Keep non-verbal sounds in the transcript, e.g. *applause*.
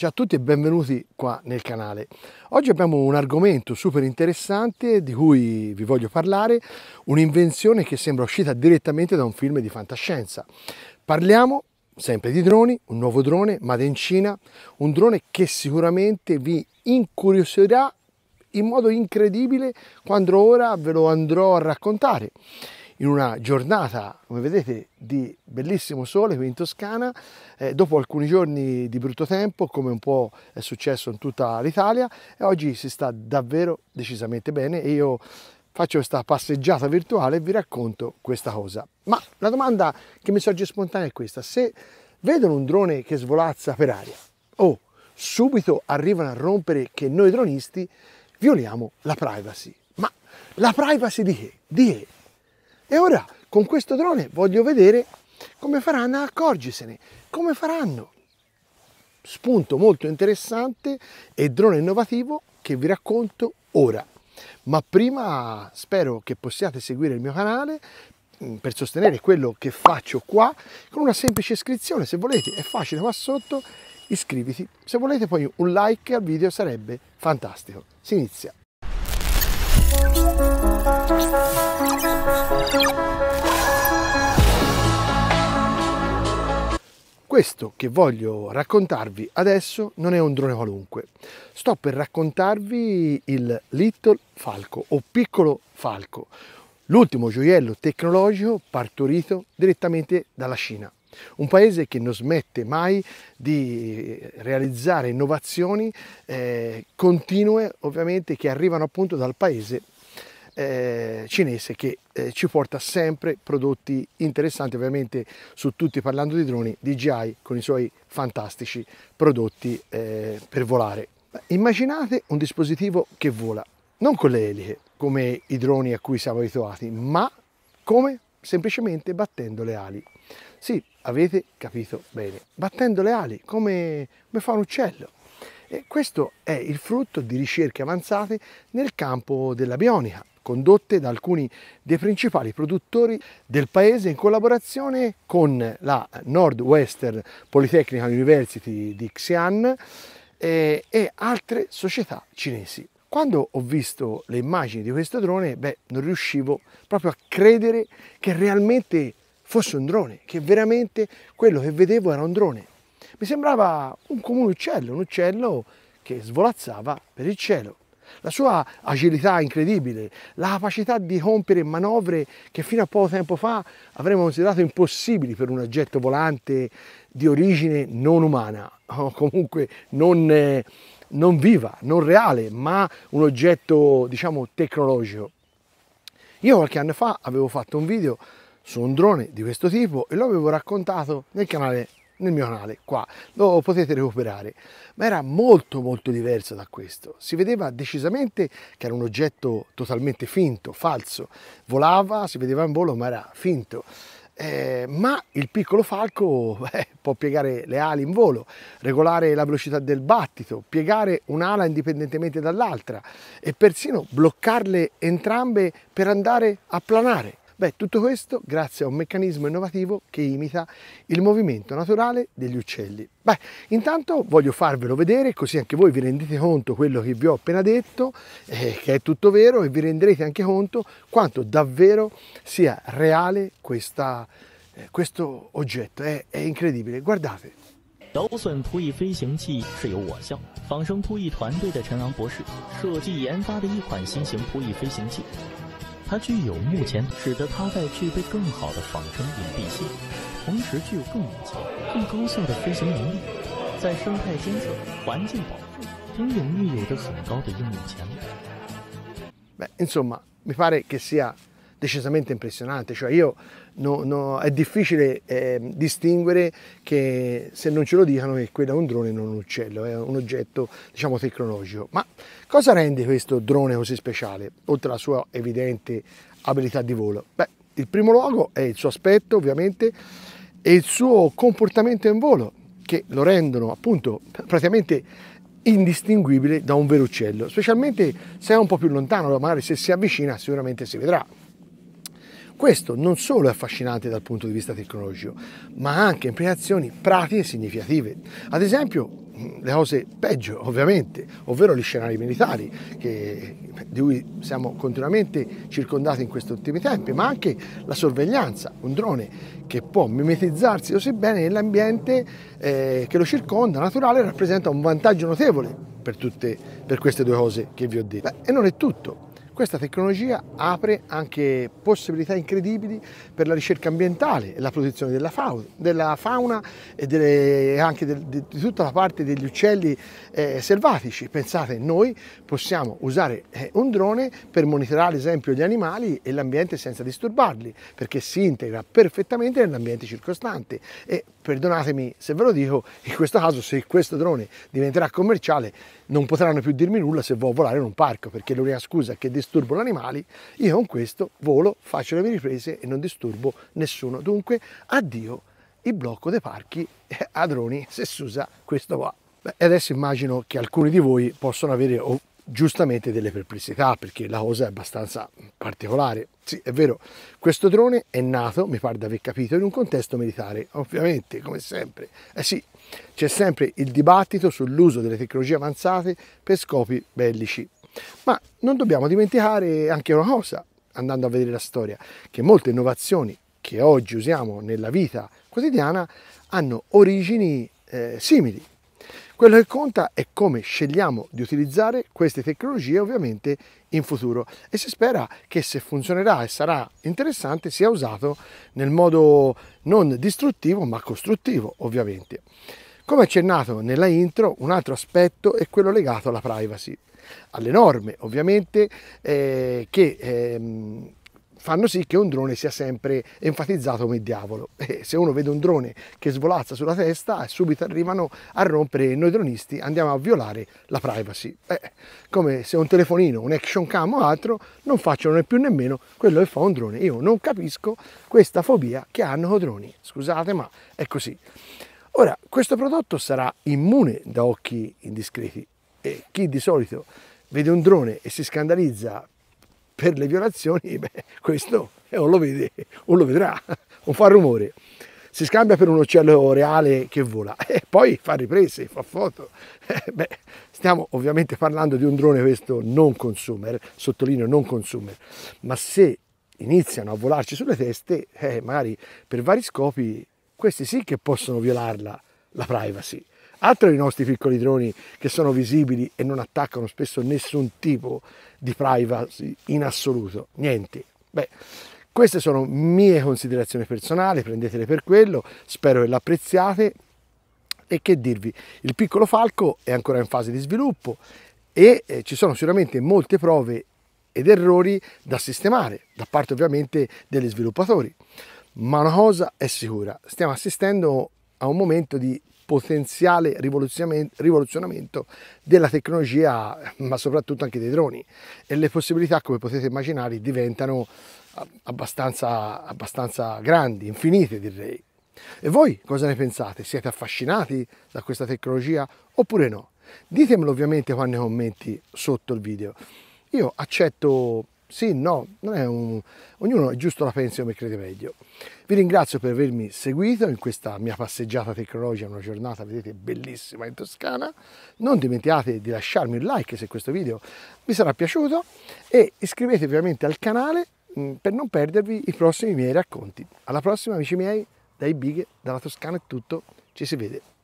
Ciao a tutti e benvenuti qua nel canale. Oggi abbiamo un argomento super interessante di cui vi voglio parlare, un'invenzione che sembra uscita direttamente da un film di fantascienza. Parliamo sempre di droni, un nuovo drone, Made in Cina, un drone che sicuramente vi incuriosirà in modo incredibile quando ora ve lo andrò a raccontare in una giornata, come vedete, di bellissimo sole qui in Toscana, eh, dopo alcuni giorni di brutto tempo, come un po' è successo in tutta l'Italia, e oggi si sta davvero decisamente bene e io faccio questa passeggiata virtuale e vi racconto questa cosa. Ma la domanda che mi sorge spontanea è questa, se vedono un drone che svolazza per aria, o oh, subito arrivano a rompere che noi dronisti violiamo la privacy. Ma la privacy di che? Di che? E ora con questo drone voglio vedere come faranno a accorgersene, come faranno. Spunto molto interessante e drone innovativo che vi racconto ora. Ma prima spero che possiate seguire il mio canale mm, per sostenere quello che faccio qua con una semplice iscrizione, se volete è facile qua sotto, iscriviti. Se volete poi un like al video sarebbe fantastico. Si inizia. Questo che voglio raccontarvi adesso non è un drone qualunque. Sto per raccontarvi il Little Falco o Piccolo Falco, l'ultimo gioiello tecnologico partorito direttamente dalla Cina. Un paese che non smette mai di realizzare innovazioni eh, continue, ovviamente, che arrivano appunto dal paese eh, cinese che eh, ci porta sempre prodotti interessanti, ovviamente su tutti parlando di droni, DJI con i suoi fantastici prodotti eh, per volare. Immaginate un dispositivo che vola, non con le eliche come i droni a cui siamo abituati, ma come? Semplicemente battendo le ali. Sì, avete capito bene, battendo le ali come, come fa un uccello. E questo è il frutto di ricerche avanzate nel campo della bionica, condotte da alcuni dei principali produttori del paese in collaborazione con la Northwestern Polytechnical University di Xi'an e, eh, e altre società cinesi. Quando ho visto le immagini di questo drone, beh, non riuscivo proprio a credere che realmente fosse un drone, che veramente quello che vedevo era un drone. Mi sembrava un comune uccello, un uccello che svolazzava per il cielo la sua agilità incredibile, la capacità di compiere manovre che fino a poco tempo fa avremmo considerato impossibili per un oggetto volante di origine non umana, o comunque non, eh, non viva, non reale, ma un oggetto diciamo tecnologico. Io qualche anno fa avevo fatto un video su un drone di questo tipo e lo avevo raccontato nel canale nel mio canale qua, lo potete recuperare, ma era molto molto diverso da questo, si vedeva decisamente che era un oggetto totalmente finto, falso, volava, si vedeva in volo ma era finto. Eh, ma il piccolo falco *laughs* eh, può piegare le ali in volo, regolare la velocità del battito, piegare un'ala indipendentemente dall'altra e persino bloccarle entrambe per andare a planare. Beh, tutto questo grazie a un meccanismo innovativo che imita il movimento naturale degli uccelli. Beh, intanto voglio farvelo vedere così anche voi vi rendete conto quello che vi ho appena detto, eh, che è tutto vero, e vi renderete anche conto quanto davvero sia reale questa, eh, questo oggetto. È, è incredibile, guardate. 摇笋扑翼飞行器是由我校仿生扑翼团队的陈昂博士设计研发的一款新型扑翼飞行器。它具有目前使得它在具备更好的仿生隐蔽性，同时具有更强、更高效的飞行能力，在生态监测、环境保护等领域有着很高的应用潜力。decisamente impressionante, cioè io no, no, è difficile eh, distinguere che se non ce lo dicano che quello è un drone e non un uccello, è un oggetto diciamo tecnologico. Ma cosa rende questo drone così speciale, oltre alla sua evidente abilità di volo? Beh, il primo luogo è il suo aspetto ovviamente e il suo comportamento in volo che lo rendono appunto praticamente indistinguibile da un vero uccello, specialmente se è un po' più lontano, magari se si avvicina sicuramente si vedrà. Questo non solo è affascinante dal punto di vista tecnologico, ma ha anche implicazioni pratiche significative. Ad esempio, le cose peggio ovviamente, ovvero gli scenari militari che, di cui siamo continuamente circondati in questi ultimi tempi, ma anche la sorveglianza, un drone che può mimetizzarsi così bene nell'ambiente eh, che lo circonda, naturale, rappresenta un vantaggio notevole per, tutte, per queste due cose che vi ho detto. Beh, e non è tutto, questa tecnologia apre anche possibilità incredibili per la ricerca ambientale e la protezione della fauna, della fauna e delle, anche del, di tutta la parte degli uccelli eh, selvatici. Pensate, noi possiamo usare eh, un drone per monitorare ad esempio gli animali e l'ambiente senza disturbarli, perché si integra perfettamente nell'ambiente circostante e perdonatemi se ve lo dico, in questo caso se questo drone diventerà commerciale non potranno più dirmi nulla se vuoi volare in un parco, perché l'unica scusa è che disturbo gli animali, io con questo volo, faccio le mie riprese e non disturbo nessuno. Dunque addio il blocco dei parchi a droni se si usa questo qua. E adesso immagino che alcuni di voi possono avere oh, giustamente delle perplessità perché la cosa è abbastanza particolare sì, è vero, questo drone è nato, mi pare di aver capito, in un contesto militare, ovviamente, come sempre. Eh sì, c'è sempre il dibattito sull'uso delle tecnologie avanzate per scopi bellici. Ma non dobbiamo dimenticare anche una cosa, andando a vedere la storia, che molte innovazioni che oggi usiamo nella vita quotidiana hanno origini eh, simili, quello che conta è come scegliamo di utilizzare queste tecnologie ovviamente in futuro e si spera che se funzionerà e sarà interessante sia usato nel modo non distruttivo ma costruttivo ovviamente. Come accennato nella intro, un altro aspetto è quello legato alla privacy alle norme ovviamente eh, che ehm, fanno sì che un drone sia sempre enfatizzato come diavolo. *laughs* E eh, se uno vede un drone che svolazza sulla testa, eh, subito arrivano a rompere e noi dronisti, andiamo a violare la privacy. Eh, come se un telefonino, un action cam o altro non facciano né più nemmeno quello che fa un drone. Io non capisco questa fobia che hanno con droni, scusate ma è così. Ora, questo prodotto sarà immune da occhi indiscreti e chi di solito vede un drone e si scandalizza per le violazioni, beh, questo eh, o lo vede o lo vedrà, o fa rumore. Si scambia per un uccello reale che vola *laughs* e poi fa riprese, fa foto. *laughs* Eh, beh, stiamo ovviamente parlando di un drone questo non consumer, sottolineo non consumer, ma se iniziano a volarci sulle teste, eh, magari per vari scopi, questi sì che possono violarla, la privacy. Altro i nostri piccoli droni che sono visibili e non attaccano spesso nessun tipo di privacy in assoluto, niente. Beh, queste sono mie considerazioni personali, prendetele per quello, spero che l'apprezziate e che dirvi, il piccolo falco è ancora in fase di sviluppo e eh, ci sono sicuramente molte prove ed errori da sistemare da parte ovviamente degli sviluppatori. Ma una cosa è sicura, stiamo assistendo a un momento di potenziale rivoluzionamento della tecnologia, ma soprattutto anche dei droni. E le possibilità, come potete immaginare, diventano abbastanza, abbastanza grandi, infinite direi. E voi cosa ne pensate? Siete affascinati da questa tecnologia oppure no? Ditemelo ovviamente qua nei commenti sotto il video. Io accetto sì, no, non è un... ognuno è giusto la pensa come crede meglio. Vi ringrazio per avermi seguito in questa mia passeggiata tecnologica, una giornata, vedete, bellissima in Toscana. Non dimenticate di lasciarmi un like se questo video vi sarà piaciuto e iscrivetevi ovviamente al canale mm, per non perdervi i prossimi miei racconti. Alla prossima, amici miei, dai Bighe, dalla Toscana è tutto, ci si vede.